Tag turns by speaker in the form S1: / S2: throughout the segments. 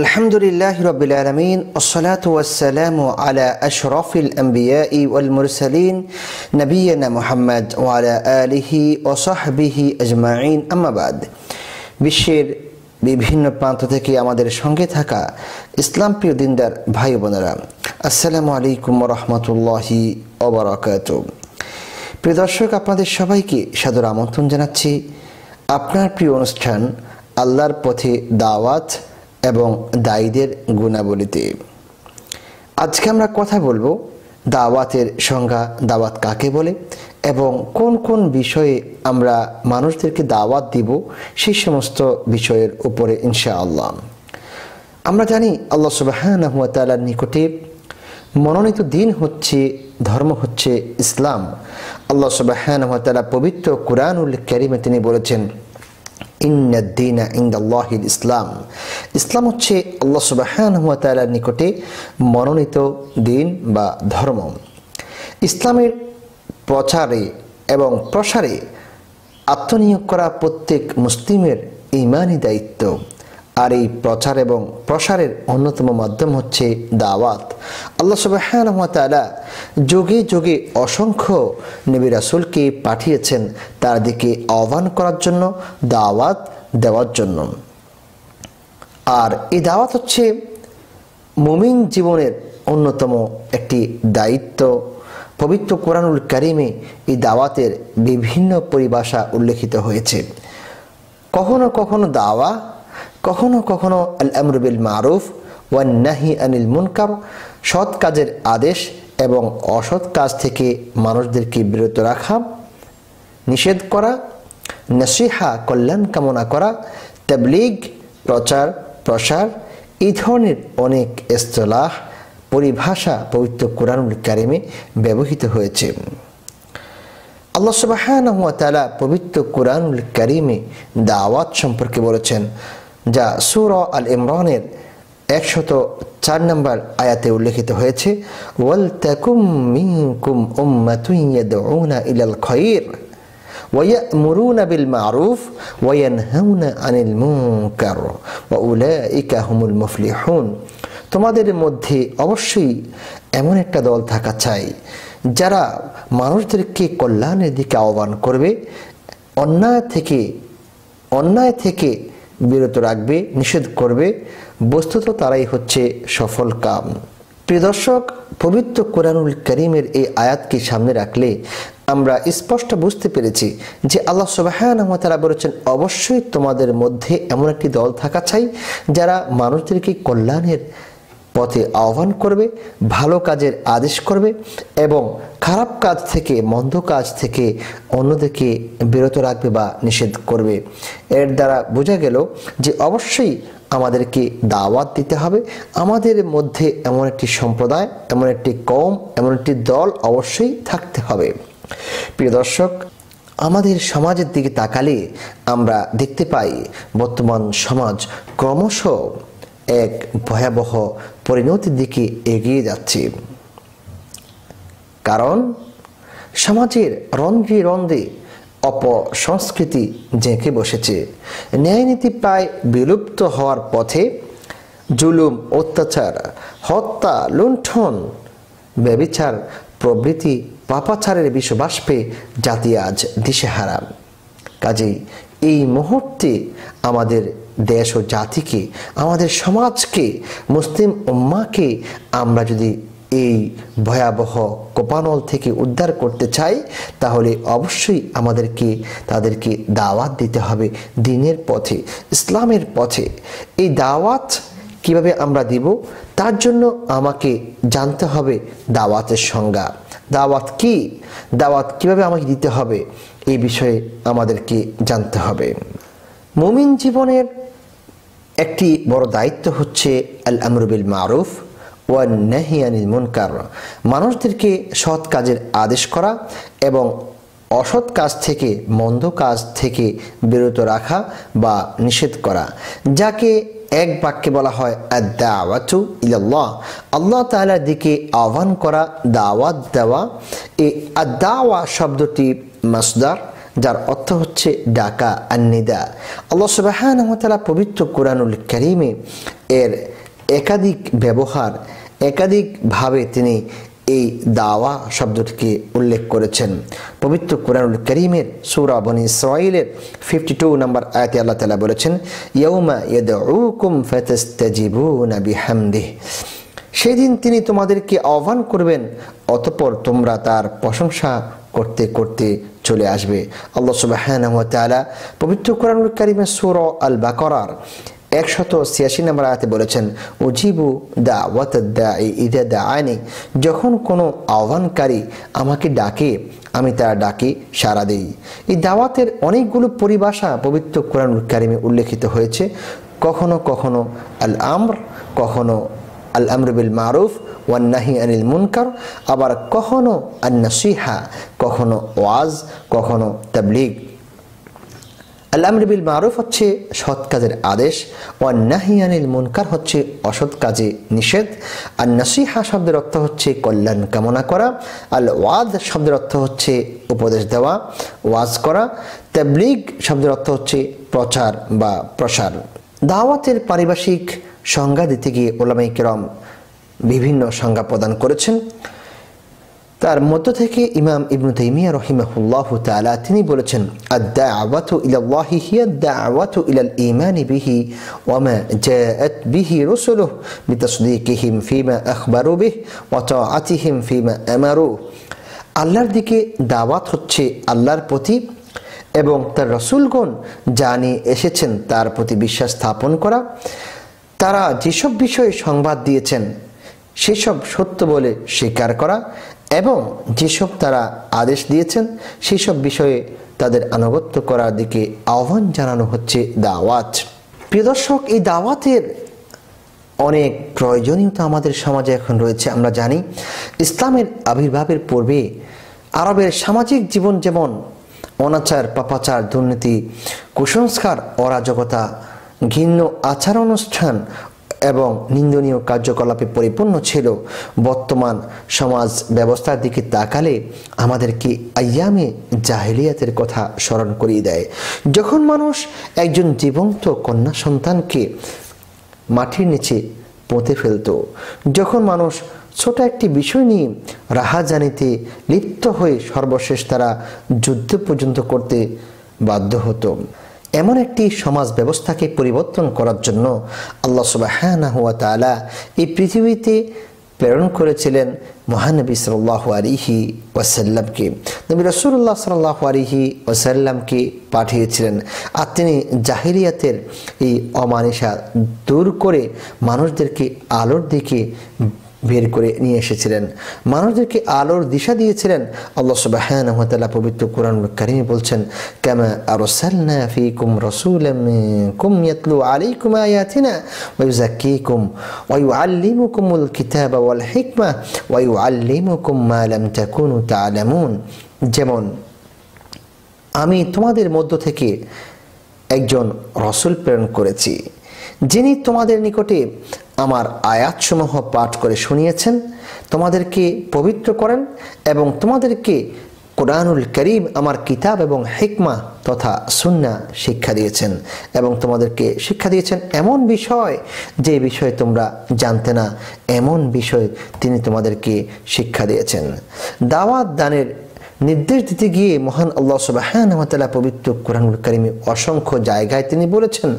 S1: আলহামদুলিল্লাহ রবিল আলমিন ওসলাতাম আলা আশরফিল আম্বিয়া ওয়াল মুরসালিন নবীনা মোহাম্মদ ওয়ালা আলিহি ওসাহবিহি আজমাইন আমাবাদ বিশ্বের বিভিন্ন প্রান্ত থেকে আমাদের সঙ্গে থাকা ইসলাম প্রিয় দিনদার ভাই বোনেরা আসসালামু আলাইকুম রহমতুল্লাহি অবরাকাত প্রিয় দর্শক আপনাদের সবাইকে সাদর আমন্ত্রণ জানাচ্ছি আপনার প্রিয় অনুষ্ঠান আল্লাহর পথে দাওয়াত এবং দায়ীদের গুণাবলীতে আজকে আমরা কথা বলবো দাওয়াতের সংজ্ঞা দাওয়াত কাকে বলে এবং কোন কোন বিষয়ে আমরা মানুষদেরকে দাওয়াত দিব সেই সমস্ত বিষয়ের উপরে আল্লাহ আমরা জানি আল্লাহ সুবাহর নিকটে মনোনীত দিন হচ্ছে ধর্ম হচ্ছে ইসলাম আল্লাহ সুবাহ পবিত্র কোরআনুল ক্যারিমে তিনি বলেছেন ইসলাম ইসলাম হচ্ছে আল্লাহ সুবাহান হুয়াতালার নিকটে মনোনীত দিন বা ধর্ম ইসলামের প্রচারে এবং প্রসারে আত্মনিয়োগ করা প্রত্যেক মুসলিমের ইমানই দায়িত্ব আর এই প্রচার এবং প্রসারের অন্যতম মাধ্যম হচ্ছে দাওয়াত আল্লাহ সুবাহতালা যুগে যুগে অসংখ্য নবী রাসুলকে পাঠিয়েছেন তার দিকে আহ্বান করার জন্য দাওয়াত দেওয়ার জন্য আর এই দাওয়াত হচ্ছে মুমিন জীবনের অন্যতম একটি দায়িত্ব পবিত্র কোরআনুল কারিমে এই দাওয়াতের বিভিন্ন পরিভাষা উল্লেখিত হয়েছে কখনো কখনো দাওয়া কখনো কখনো আল আমরুবিল মারুফ ওয়ান নাহি আনিল মুনকার সৎ কাজের আদেশ এবং অসৎ কাজ থেকে মানুষদেরকে বিরত রাখা নিষেধ করা নসিহা কল্যাণ কামনা করা তাবলিগ প্রচার প্রসার এই ধরনের অনেক ইস্তলাহ পরিভাষা পবিত্র কোরআনুল কারিমে ব্যবহৃত হয়েছে আল্লাহ সুবাহ পবিত্র কোরআনুল কারিমে দাওয়াত সম্পর্কে বলেছেন যা সুর আল ইমরানের একশত চার নম্বর আয়াতে উল্লেখিত হয়েছে ওয়াল তাকুম মিনকুম উম্মাতুন ইয়াদউনা ইলাল খায়র ويأمرون بالمعروف وينهون عن المنكر وأولئك هم المفلحون তোমাদের মধ্যে অবশ্যই এমন একটা দল থাকা চাই যারা মানুষদেরকে কল্যাণের দিকে আহ্বান করবে অন্যায় থেকে অন্যায় থেকে বিরত রাখবে নিষেধ করবে বস্তুত তারাই হচ্ছে সফল কাম প্রিয় দর্শক পবিত্র কোরআনুল করিমের এই আয়াতকে সামনে রাখলে আমরা স্পষ্ট বুঝতে পেরেছি যে আল্লাহ সুবাহানহতারা বলেছেন অবশ্যই তোমাদের মধ্যে এমন একটি দল থাকা চাই যারা মানুষদেরকে কল্যাণের পথে আহ্বান করবে ভালো কাজের আদেশ করবে এবং খারাপ কাজ থেকে মন্দ কাজ থেকে অন্যদেরকে বিরত রাখবে বা নিষেধ করবে এর দ্বারা বোঝা গেল যে অবশ্যই আমাদেরকে দাওয়াত দিতে হবে আমাদের মধ্যে এমন একটি সম্প্রদায় এমন একটি কম এমন একটি দল অবশ্যই থাকতে হবে প্রিয় দর্শক আমাদের সমাজের দিকে তাকালে আমরা দেখতে পাই বর্তমান সমাজ ক্রমশ এক ভয়াবহ পরিণতির দিকে এগিয়ে যাচ্ছে কারণ সমাজের রন্ধে রন্ধে অপসংস্কৃতি জেঁকে বসেছে ন্যায়নীতি প্রায় বিলুপ্ত হওয়ার পথে জুলুম অত্যাচার হত্যা লুণ্ঠন ব্যবিচার প্রভৃতি পাপাচারের বিশ্ববাষ্পে জাতি আজ দিশেহারা কাজেই এই মুহূর্তে আমাদের দেশ ও জাতিকে আমাদের সমাজকে মুসলিম উম্মাকে আমরা যদি এই ভয়াবহ কোপানল থেকে উদ্ধার করতে চাই তাহলে অবশ্যই আমাদেরকে তাদেরকে দাওয়াত দিতে হবে দিনের পথে ইসলামের পথে এই দাওয়াত কিভাবে আমরা দিব তার জন্য আমাকে জানতে হবে দাওয়াতের সংজ্ঞা দাওয়াত কি দাওয়াত কিভাবে আমাকে দিতে হবে এই বিষয়ে আমাদেরকে জানতে হবে মুমিন জীবনের একটি বড় দায়িত্ব হচ্ছে আল আমরুবিল মারুফ ওয়ান নাহিয়ানিল মুনকার মানুষদেরকে সৎ কাজের আদেশ করা এবং অসৎ কাজ থেকে মন্দ কাজ থেকে বিরত রাখা বা নিষেধ করা যাকে এক বাক্যে বলা হয় দাওয়াতু ইল্লাহ আল্লাহ তালার দিকে আহ্বান করা দাওয়াত দেওয়া এই আদাওয়া শব্দটি মাসদার যার অর্থ হচ্ছে ডাকা আন্নিদা আল্লাহ সুবাহানহতালা পবিত্র কোরআনুল করিমে এর একাধিক ব্যবহার একাধিকভাবে তিনি এই দাওয়া শব্দটিকে উল্লেখ করেছেন পবিত্র কোরআনুল করিমের সৌরা বনি ইসরাইলের ফিফটি টু নম্বর আয়াতে আল্লাহ তালা বলেছেন ইয়ৌমা ইয়দউকুম ফাতাস্তাজিবুনা বিহামদিহ সেদিন তিনি তোমাদেরকে আহ্বান করবেন অতপর তোমরা তার প্রশংসা করতে করতে চলে আসবে আল্লাহ তালা পবিত্র কোরআনুল কারিমে সুর আল বা করার একশত ছিয়াশি নম্বর আয়াতে বলেছেন উজিবু দা ওয়াত দা ইদা দা আয়নি যখন কোনো আহ্বানকারী আমাকে ডাকে আমি তার ডাকে সাড়া দিই এই দাওয়াতের অনেকগুলো পরিভাষা পবিত্র কোরআনুল কারিমে উল্লেখিত হয়েছে কখনো কখনো আল আমর কখনো আল আমরবিল মারুফ ওয়ান্নাহি আনিল মুনকার আবার কখনো আন্নাসিহা কখনো ওয়াজ কখনো তাবলিগ রবিল মারুফ হচ্ছে সৎ কাজের আদেশ নাহি আনিল মুনকার হচ্ছে অসৎ কাজে নিষেধ আর নাসিহা শব্দের অর্থ হচ্ছে কল্যাণ কামনা করা আল ওয়াদ শব্দের অর্থ হচ্ছে উপদেশ দেওয়া ওয়াজ করা তাবলিগ শব্দের অর্থ হচ্ছে প্রচার বা প্রসার দাওয়াতের পারিভাষিক সংজ্ঞা দিতে গিয়ে ওলামাই কেরম বিভিন্ন সংজ্ঞা প্রদান করেছেন তার মধ্য থেকে ইমাম ইবনু তাইমিয়া রহিমাহুল্লাহ তাআলা তিনি বলেছেন আদা আওয়াতু ইলাল্লাহি হিয়া দাওয়াতু আওয়াতু ইলাল ইমানি বিহি ওয়া মা জাআত বিহি রুসুলুহু বিতাসদীকিহিম ফিমা আখবারু বিহি ওয়া তাআতিহিম ফিমা আমারু আল্লাহর দিকে দাওয়াত হচ্ছে আল্লাহর প্রতি এবং তার রসুলগণ যা নিয়ে এসেছেন তার প্রতি বিশ্বাস স্থাপন করা তারা যেসব বিষয়ে সংবাদ দিয়েছেন সেসব সত্য বলে স্বীকার করা এবং যেসব তারা আদেশ দিয়েছেন সেসব বিষয়ে তাদের আনুগত্য করার দিকে আহ্বান জানানো হচ্ছে দাওয়াত প্রিয় দর্শক এই দাওয়াতের অনেক প্রয়োজনীয়তা আমাদের সমাজে এখন রয়েছে আমরা জানি ইসলামের আবির্ভাবের পূর্বে আরবের সামাজিক জীবন যেমন অনাচার পাপাচার দুর্নীতি কুসংস্কার অরাজকতা ঘিন্ন আচার অনুষ্ঠান এবং নিন্দনীয় কার্যকলাপে পরিপূর্ণ ছিল বর্তমান সমাজ ব্যবস্থার দিকে তাকালে আমাদেরকে আয়ামে জাহেলিয়াতের কথা স্মরণ করিয়ে দেয় যখন মানুষ একজন জীবন্ত কন্যা সন্তানকে মাটির নিচে পোঁতে ফেলত যখন মানুষ ছোট একটি বিষয় নিয়ে রাহাজানিতে লিপ্ত হয়ে সর্বশেষ তারা যুদ্ধ পর্যন্ত করতে বাধ্য হতো এমন একটি সমাজ ব্যবস্থাকে পরিবর্তন করার জন্য আল্লাহ সুবাহ এই পৃথিবীতে প্রেরণ করেছিলেন মহানবী সাল্লাহ আলিহি ওয়াসাল্লামকে নবী রসুল্লাহ সাল্লাহ আলিহি ওয়াসাল্লামকে পাঠিয়েছিলেন আর তিনি জাহিরিয়াতের এই অমানিসা দূর করে মানুষদেরকে আলোর দিকে বের করে নিয়ে এসেছিলেন মানুষদেরকে আলোর দিশা দিয়েছিলেন আল্লাহ সুবাহানহতালা পবিত্র কোরআন কারিমে বলছেন আরো ক্যামা ফি কুম রসুল কুম ইয়াতলু আলাইকুম আয়াতিনা ওয়াইউযাক্কিকুম ওয়াইউআল্লিমুকুমুল কিতাবা ওয়াল হিকমা ওয়াইউআল্লিমুকুম মা লাম তাকুনু তা'লামুন যেমন আমি তোমাদের মধ্য থেকে একজন রসুল প্রেরণ করেছি যিনি তোমাদের নিকটে আমার আয়াতসমূহ পাঠ করে শুনিয়েছেন তোমাদেরকে পবিত্র করেন এবং তোমাদেরকে কোরআনুল করিম আমার কিতাব এবং হেকমা তথা সুন্না শিক্ষা দিয়েছেন এবং তোমাদেরকে শিক্ষা দিয়েছেন এমন বিষয় যে বিষয়ে তোমরা জানতে না এমন বিষয় তিনি তোমাদেরকে শিক্ষা দিয়েছেন দাওয়াত দানের নির্দেশ দিতে গিয়ে মহান আল্লাহ সুবাহানতালা পবিত্র কোরআনুল করিমে অসংখ্য জায়গায় তিনি বলেছেন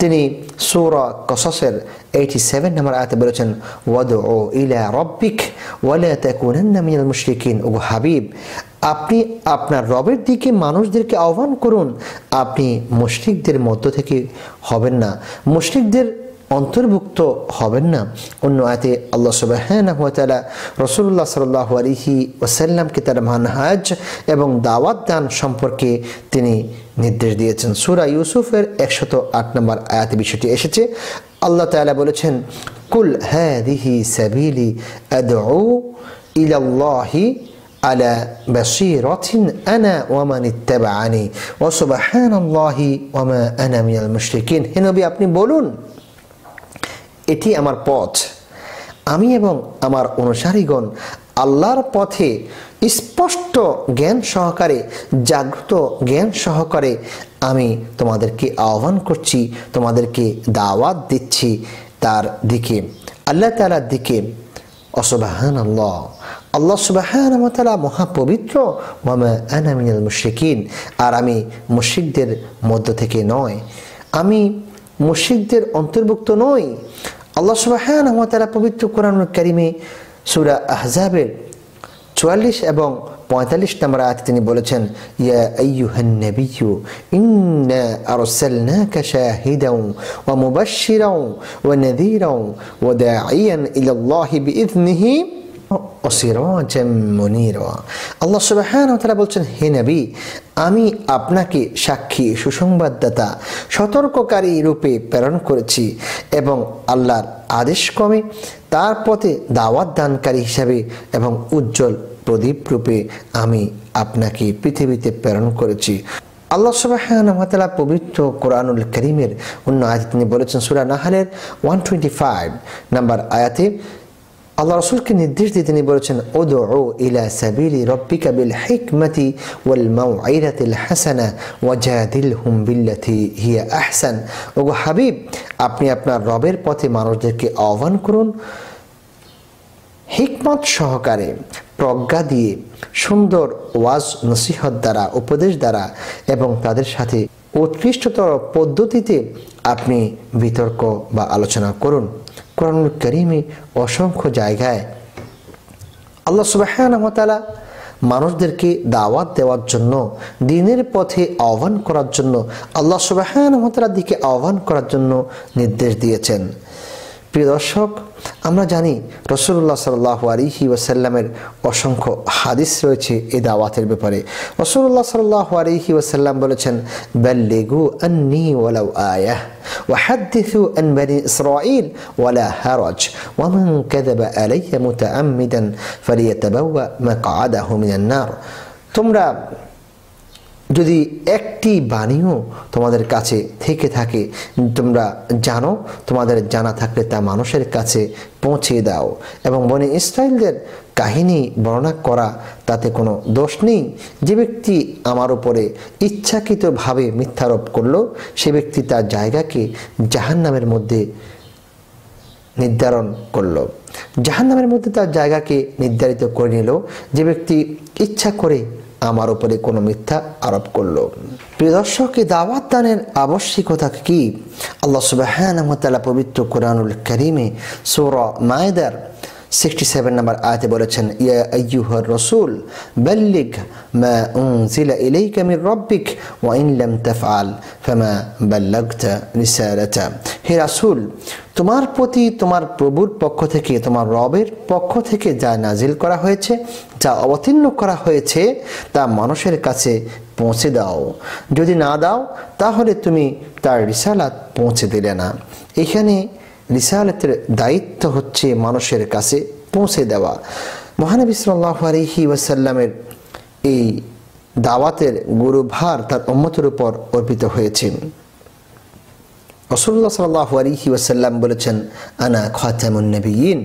S1: তিনি সৌরা কসসের এইটি সেভেন নাম্বার আয়াতে বলেছেন ওয়াদ ও ইলা রব্বিক ওয়ালা তেকুনাল মুশরিকিন ও হাবিব আপনি আপনার রবের দিকে মানুষদেরকে আহ্বান করুন আপনি মুশরিকদের মধ্য থেকে হবেন না মুশরিকদের অন্তর্ভুক্ত হবেন না অন্য আয়তে আল্লাহ সুবাহ রসুল্লাহ সাল্লাহ আলিহি ওসাল্লামকে তার মানহাজ এবং দাওয়াত দান সম্পর্কে তিনি নির্দেশ দিয়েছেন সুরা ইউসুফের একশত আট নম্বর আয়াতে বিষয়টি এসেছে আল্লাহ তালা বলেছেন কুল হ্যাঁ দিহি সাবিলি ইলাল্লাহি على بصيرة أنا ومن اتبعني وسبحان الله وما أنا মিয়াল المشركين هنا بي আপনি বলুন এটি আমার পথ আমি এবং আমার অনুসারীগণ আল্লাহর পথে স্পষ্ট জ্ঞান সহকারে জাগ্রত জ্ঞান সহকারে আমি তোমাদেরকে আহ্বান করছি তোমাদেরকে দাওয়াত দিচ্ছি তার দিকে আল্লাহ তালার দিকে অসবাহান আল্লাহ আল্লাহ সুবাহান তালা মহাপবিত্র মামিনাল মুশিকিন আর আমি মুশিকদের মধ্য থেকে নয় আমি মুশিকদের অন্তর্ভুক্ত নই আল্লাহ সুবাহানা তারা পবিত্র কোরআন কারিমে সুরা আহজাবের চুয়াল্লিশ এবং পঁয়তাল্লিশ নম্বর আয়াতে তিনি বলেছেন ইয়া আইয়ুহান নবিয়্যু ইন্না আরসালনাকা শাহিদাও ওয়া মুবাশশিরাও ওয়া নাযীরাও ওয়া দাঈয়ান ইলা আল্লাহি বিইذনিহি আল্লাহ সুবাহান তারা বলছেন হে নবী আমি আপনাকে সাক্ষী সুসংবাদদাতা সতর্ককারী রূপে প্রেরণ করেছি এবং আল্লাহর আদেশ ক্রমে তার পথে দাওয়াত দানকারী হিসাবে এবং উজ্জ্বল প্রদীপ রূপে আমি আপনাকে পৃথিবীতে প্রেরণ করেছি আল্লাহ সুবাহতালা পবিত্র কোরআনুল করিমের অন্য আয়াতে তিনি বলেছেন সুরা নাহালের ওয়ান টোয়েন্টি ফাইভ নাম্বার আয়াতে আল্লাহ রসুলকে নির্দেশ দিয়ে তিনি বলেছেন ওদো ও ইলা সাবিলি রব্বিকা বিল হিকমতি ওয়াল মাউ আইরাতিল হাসানা ওয়াজাদিল হুম বিল্লাথি হিয়া আহসান ও হাবিব আপনি আপনার রবের পথে মানুষদেরকে আহ্বান করুন হিকমত সহকারে প্রজ্ঞা দিয়ে সুন্দর ওয়াজ নসিহত দ্বারা উপদেশ দ্বারা এবং তাদের সাথে উৎকৃষ্টতর পদ্ধতিতে আপনি বিতর্ক বা আলোচনা করুন কোরআনুল করিমে অসংখ্য জায়গায় আল্লাহ সুবাহানতালা মানুষদেরকে দাওয়াত দেওয়ার জন্য দিনের পথে আহ্বান করার জন্য আল্লাহ সুবাহানতালার দিকে আহ্বান করার জন্য নির্দেশ দিয়েছেন প্রিয় দর্শক আমরা জানি রসুল্লাহ সাল্লাহ আলিহি ওয়াসাল্লামের অসংখ্য হাদিস রয়েছে এ দাওয়াতের ব্যাপারে রসুল্লাহ সাল্লাহ আলিহি ওয়াসাল্লাম বলেছেন বেল্লেগু অন্নি ওয়ালাউ আয়া وحدثوا عن بني إسرائيل ولا هرج ومن كذب علي متعمدا فليتبوأ مقعده من النار তোমরা যদি একটি বাণীও তোমাদের কাছে থেকে থাকে তোমরা জানো তোমাদের জানা থাকলে তা মানুষের কাছে পৌঁছে দাও এবং বনে ইসরায়েলদের কাহিনী বর্ণনা করা তাতে কোনো দোষ নেই যে ব্যক্তি আমার উপরে ইচ্ছাকৃতভাবে মিথ্যারোপ করল সে ব্যক্তি তার জায়গাকে জাহান্নামের মধ্যে নির্ধারণ করল জাহান্নামের মধ্যে তার জায়গাকে নির্ধারিত করে নিল যে ব্যক্তি ইচ্ছা করে আমার উপরে কোনো মিথ্যা আরোপ করলো প্রিয় দর্শক এই দাওয়াত দানের আবশ্যিকতা কি আল্লাহ সুবাহ পবিত্র কোরআনুল করিমে সৌর মায়েদার সিক্সটি সেভেন নাম্বার আয়তে বলেছেন ইয়া আইয়ুহর রসুল বাল্লিগ মা উনজিলা ইলাইকা মির রব্বিক ওয়া ইন লাম তাফআল ফামা বাল্লাগতা রিসালাতা হে রাসূল তোমার প্রতি তোমার প্রভুর পক্ষ থেকে তোমার রবের পক্ষ থেকে যা নাজিল করা হয়েছে যা অবতীর্ণ করা হয়েছে তা মানুষের কাছে পৌঁছে দাও যদি না দাও তাহলে তুমি তার রিসালাত পৌঁছে দিলে না এখানে রিসালাতের দায়িত্ব হচ্ছে মানুষের কাছে পৌঁছে দেওয়া মহানবী সাল্লাহ আলহি ওয়াসাল্লামের এই দাওয়াতের গুরুভার তার উম্মতের উপর অর্পিত হয়েছে রসুল্লাহ সাল্লাহ আলিহি ওয়াসাল্লাম বলেছেন আনা খাতামুন নবীন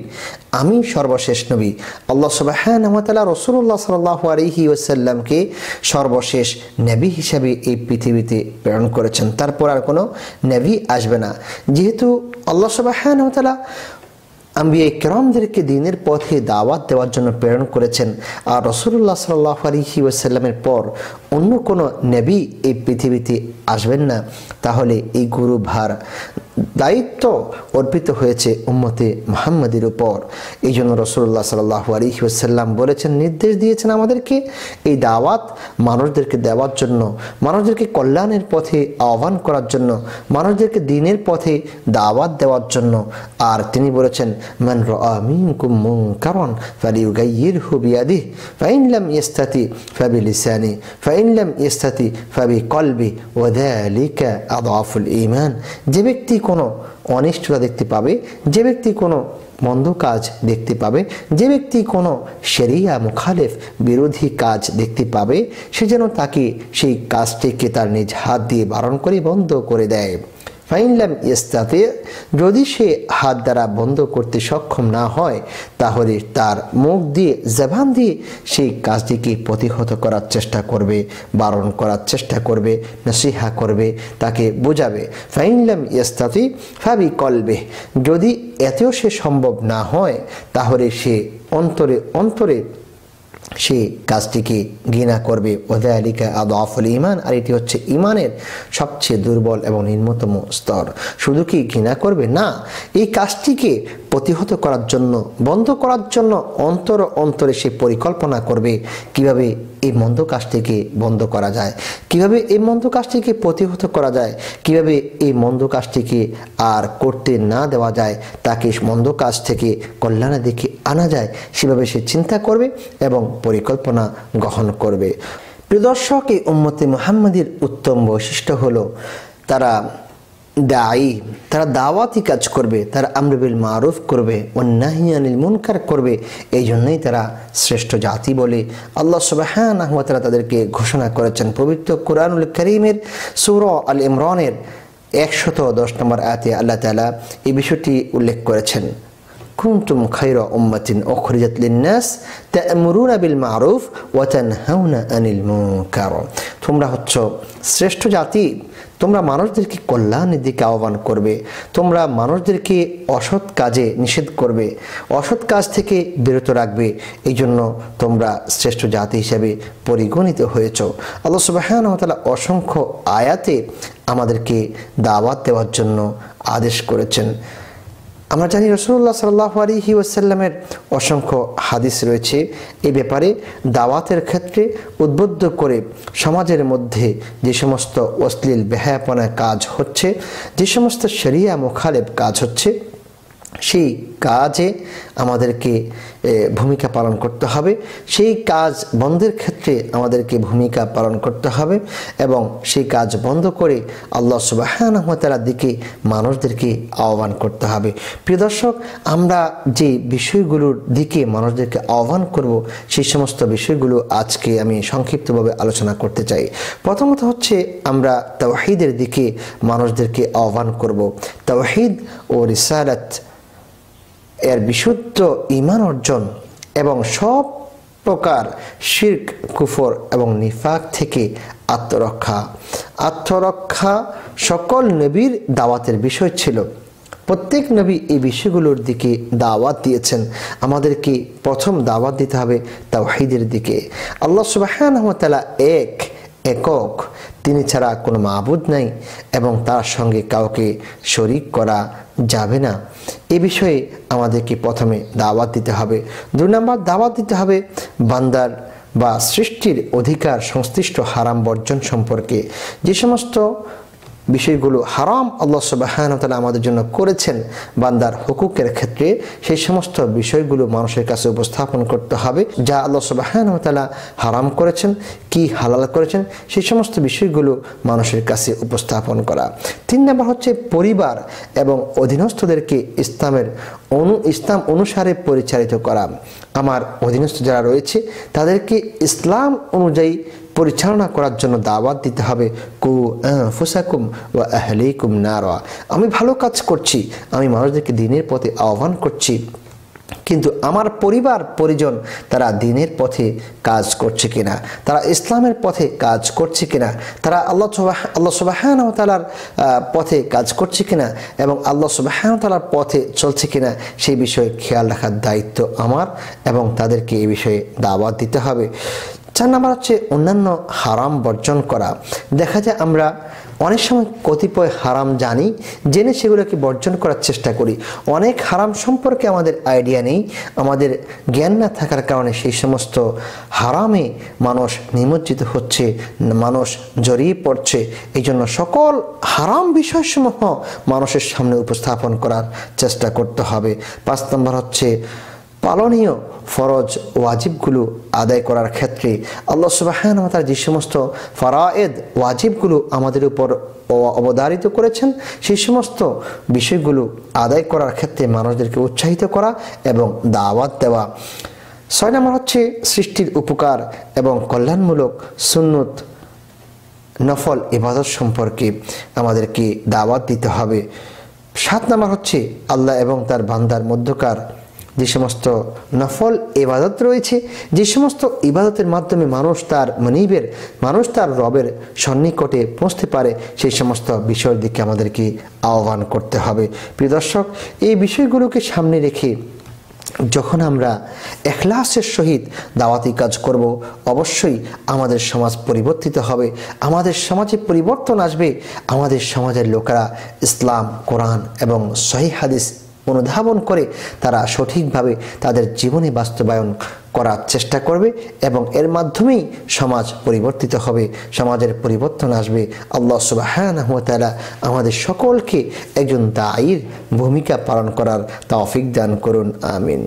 S1: আমি সর্বশেষ নবী আল্লাহ সুবাহানতালা রসুল্লাহ সাল্লাহ আলিহি ওয়াসাল্লামকে সর্বশেষ নবী হিসাবে এই পৃথিবীতে প্রেরণ করেছেন তারপর আর কোনো নবী আসবে না যেহেতু আল্লাহ সুবাহানতালা আম্বিয়া ইকরমদেরকে দিনের পথে দাওয়াত দেওয়ার জন্য প্রেরণ করেছেন আর রসুল্লাহ সাল্লাহ আলহি ওয়াসাল্লামের পর অন্য কোনো নেবী এই পৃথিবীতে আসবেন না তাহলে এই গুরু ভার দায়িত্ব অর্পিত হয়েছে উম্মতে মোহাম্মদের উপর এই জন্য রসুল্লাহ সাল্লাহ আলিহাসাল্লাম বলেছেন নির্দেশ দিয়েছেন আমাদেরকে এই দাওয়াত মানুষদেরকে দেওয়ার জন্য মানুষদেরকে কল্যাণের পথে আহ্বান করার জন্য মানুষদেরকে দিনের পথে দাওয়াত দেওয়ার জন্য আর তিনি বলেছেন মান রিন কুমুং কারণ ফালিউ গাইয়ের হুবিয়াদি ফাইনলাম ইস্তাতি ফাবি লিসানি ফাইনলাম ইস্তাতি ফাবি কলবি ওদা আলিকা আদাফুল ইমান যে ব্যক্তি কোনো অনিষ্টতা দেখতে পাবে যে ব্যক্তি কোনো মন্দ কাজ দেখতে পাবে যে ব্যক্তি কোনো সেরিয়া মুখালেফ বিরোধী কাজ দেখতে পাবে সে যেন তাকে সেই কাজটিকে তার নিজ হাত দিয়ে বারণ করে বন্ধ করে দেয় ফাইনলাম ইস্তাতে যদি সে হাত দ্বারা বন্ধ করতে সক্ষম না হয় তাহলে তার মুখ দিয়ে জবান দিয়ে সেই কাজটিকে প্রতিহত করার চেষ্টা করবে বারণ করার চেষ্টা করবে নসিহা করবে তাকে বোঝাবে ফাইনলাম ইস্তাতে ফাবি কলবে যদি এতেও সে সম্ভব না হয় তাহলে সে অন্তরে অন্তরে সে কাজটিকে ঘৃণা করবে ওদায়ালিকা আদাফুল ইমান আর এটি হচ্ছে ইমানের সবচেয়ে দুর্বল এবং নিম্নতম স্তর শুধু কি ঘৃণা করবে না এই কাজটিকে প্রতিহত করার জন্য বন্ধ করার জন্য অন্তর অন্তরে সে পরিকল্পনা করবে কিভাবে এই মন্দ কাজটিকে বন্ধ করা যায় কিভাবে এই মন্দ কাজটিকে প্রতিহত করা যায় কিভাবে এই মন্দ কাজটিকে আর করতে না দেওয়া যায় তাকে মন্দ কাজ থেকে কল্যাণের দিকে আনা যায় সেভাবে সে চিন্তা করবে এবং পরিকল্পনা গ্রহণ করবে প্রিয় দর্শক এই উম্মতে মোহাম্মদের উত্তম বৈশিষ্ট্য হলো তারা দায়ী তারা দাওয়াতি কাজ করবে তারা আমরবিল মারুফ করবে অন্যাহিয়ানিল মুনকার করবে এই জন্যই তারা শ্রেষ্ঠ জাতি বলে আল্লাহ সবাহান আহমতারা তাদেরকে ঘোষণা করেছেন পবিত্র কোরআনুল করিমের সুর আল ইমরানের একশত দশ নম্বর আয়াতে আল্লাহ তালা এই বিষয়টি উল্লেখ করেছেন كنتم خير أمة অখরিজাত للناس تأمرون بالمعروف মারুফ عن المنكر আনিল মুনকার তোমরা হচ্ছে শ্রেষ্ঠ জাতি তোমরা মানুষদেরকে কল্যাণের দিকে আহ্বান করবে তোমরা মানুষদেরকে অসৎ কাজে নিষেধ করবে অসৎ কাজ থেকে বিরত রাখবে এই জন্য তোমরা শ্রেষ্ঠ জাতি হিসেবে পরিগণিত হয়েছ আল্লাহ তালা অসংখ্য আয়াতে আমাদেরকে দাওয়াত দেওয়ার জন্য আদেশ করেছেন আমরা জানি রসুল্লাহ সাল্লাহ আলিহি ওসাল্লামের অসংখ্য হাদিস রয়েছে এ ব্যাপারে দাওয়াতের ক্ষেত্রে উদ্বুদ্ধ করে সমাজের মধ্যে যে সমস্ত অশ্লীল বেহায়াপনা কাজ হচ্ছে যে সমস্ত সেরিয়া মুখালেব কাজ হচ্ছে সেই কাজে আমাদেরকে ভূমিকা পালন করতে হবে সেই কাজ বন্ধের ক্ষেত্রে আমাদেরকে ভূমিকা পালন করতে হবে এবং সেই কাজ বন্ধ করে আল্লাহ সুবাহতালার দিকে মানুষদেরকে আহ্বান করতে হবে প্রিয় দর্শক আমরা যে বিষয়গুলোর দিকে মানুষদেরকে আহ্বান করব সেই সমস্ত বিষয়গুলো আজকে আমি সংক্ষিপ্তভাবে আলোচনা করতে চাই প্রথমত হচ্ছে আমরা তাওয়াহিদের দিকে মানুষদেরকে আহ্বান করব তাওয়াহিদ ও রিসারত এর বিশুদ্ধ ইমান অর্জন এবং সব প্রকার শির্ক কুফর এবং নিফাক থেকে আত্মরক্ষা আত্মরক্ষা সকল নবীর দাওয়াতের বিষয় ছিল প্রত্যেক নবী এই বিষয়গুলোর দিকে দাওয়াত দিয়েছেন আমাদেরকে প্রথম দাওয়াত দিতে হবে তাওহিদের দিকে আল্লাহ সুবাহানহমতালা এক একক তিনি ছাড়া কোনো মাবুদ নাই এবং তার সঙ্গে কাউকে শরিক করা যাবে না এ বিষয়ে আমাদেরকে প্রথমে দাওয়াত দিতে হবে দুই নম্বর দাওয়াত দিতে হবে বান্দার বা সৃষ্টির অধিকার সংশ্লিষ্ট হারাম বর্জন সম্পর্কে যে সমস্ত বিষয়গুলো হারাম আল্লাহ সুবাহানতালা আমাদের জন্য করেছেন বান্দার হুকুকের ক্ষেত্রে সেই সমস্ত বিষয়গুলো মানুষের কাছে উপস্থাপন করতে হবে যা আল্লাহ সুবাহানতালা হারাম করেছেন কি হালাল করেছেন সেই সমস্ত বিষয়গুলো মানুষের কাছে উপস্থাপন করা তিন নম্বর হচ্ছে পরিবার এবং অধীনস্থদেরকে ইসলামের অনু ইসলাম অনুসারে পরিচালিত করা আমার অধীনস্থ যারা রয়েছে তাদেরকে ইসলাম অনুযায়ী পরিচালনা করার জন্য দাওয়াত দিতে হবে কু ফুসাকুম ও আহলিকুম নারা আমি ভালো কাজ করছি আমি মানুষদেরকে দিনের পথে আহ্বান করছি কিন্তু আমার পরিবার পরিজন তারা দিনের পথে কাজ করছে কিনা তারা ইসলামের পথে কাজ করছে কিনা তারা আল্লাহ আল্লাহ তালার পথে কাজ করছে কিনা এবং আল্লাহ তালার পথে চলছে কিনা সেই বিষয়ে খেয়াল রাখার দায়িত্ব আমার এবং তাদেরকে এই বিষয়ে দাওয়াত দিতে হবে চার নাম্বার হচ্ছে অন্যান্য হারাম বর্জন করা দেখা যায় আমরা অনেক সময় কতিপয় হারাম জানি জেনে সেগুলোকে বর্জন করার চেষ্টা করি অনেক হারাম সম্পর্কে আমাদের আইডিয়া নেই আমাদের জ্ঞান না থাকার কারণে সেই সমস্ত হারামে মানুষ নিমজ্জিত হচ্ছে মানুষ জড়িয়ে পড়ছে এই জন্য সকল হারাম বিষয়সমূহ মানুষের সামনে উপস্থাপন করার চেষ্টা করতে হবে পাঁচ নম্বর হচ্ছে পালনীয় ফরজ ওয়াজিবগুলো আদায় করার ক্ষেত্রে আল্লাহ সুবাহান তার যে সমস্ত ফারায়েদ ওয়াজিবগুলো আমাদের উপর অবধারিত করেছেন সেই সমস্ত বিষয়গুলো আদায় করার ক্ষেত্রে মানুষদেরকে উৎসাহিত করা এবং দাওয়াত দেওয়া ছয় নম্বর হচ্ছে সৃষ্টির উপকার এবং কল্যাণমূলক সুন্নত নফল ইবাদত সম্পর্কে আমাদেরকে দাওয়াত দিতে হবে সাত নম্বর হচ্ছে আল্লাহ এবং তার বান্দার মধ্যকার যে সমস্ত নফল ইবাদত রয়েছে যে সমস্ত ইবাদতের মাধ্যমে মানুষ তার মনিবের মানুষ তার রবের সন্নিকটে পৌঁছতে পারে সেই সমস্ত বিষয়ের দিকে আমাদেরকে আহ্বান করতে হবে প্রিয় দর্শক এই বিষয়গুলোকে সামনে রেখে যখন আমরা এখলাসের সহিত দাওয়াতি কাজ করব অবশ্যই আমাদের সমাজ পরিবর্তিত হবে আমাদের সমাজে পরিবর্তন আসবে আমাদের সমাজের লোকেরা ইসলাম কোরআন এবং সহি হাদিস অনুধাবন করে তারা সঠিকভাবে তাদের জীবনে বাস্তবায়ন করার চেষ্টা করবে এবং এর মাধ্যমেই সমাজ পরিবর্তিত হবে সমাজের পরিবর্তন আসবে আল্লাহ সুবাহানহতালা আমাদের সকলকে একজন দায়ীর ভূমিকা পালন করার তাফিক দান করুন আমিন